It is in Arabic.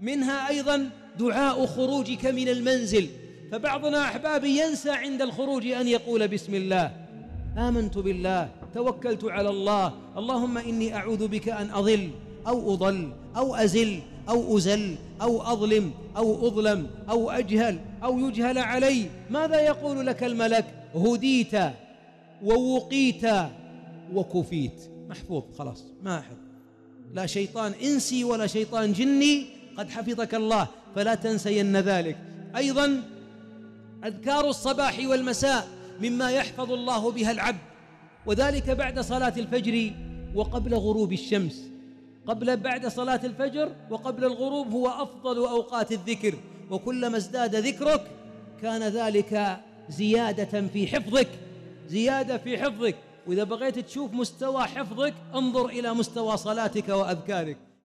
منها أيضا دعاء خروجك من المنزل فبعضنا أحبابي ينسى عند الخروج أن يقول بسم الله آمنت بالله توكلت على الله اللهم إني أعوذ بك أن أضل أو أضل أو أزل أو أزل أو أظلم أو أظلم أو أجهل أو يجهل علي ماذا يقول لك الملك هديت ووقيت وكفيت محفوظ خلاص ما أحد لا شيطان إنسي ولا شيطان جني قد حفظك الله فلا تنسين ذلك أيضا أذكار الصباح والمساء مما يحفظ الله بها العبد وذلك بعد صلاة الفجر وقبل غروب الشمس قبل بعد صلاة الفجر وقبل الغروب هو أفضل أوقات الذكر وكلما ازداد ذكرك كان ذلك زيادة في حفظك زيادة في حفظك وإذا بغيت تشوف مستوى حفظك انظر إلى مستوى صلاتك وأذكارك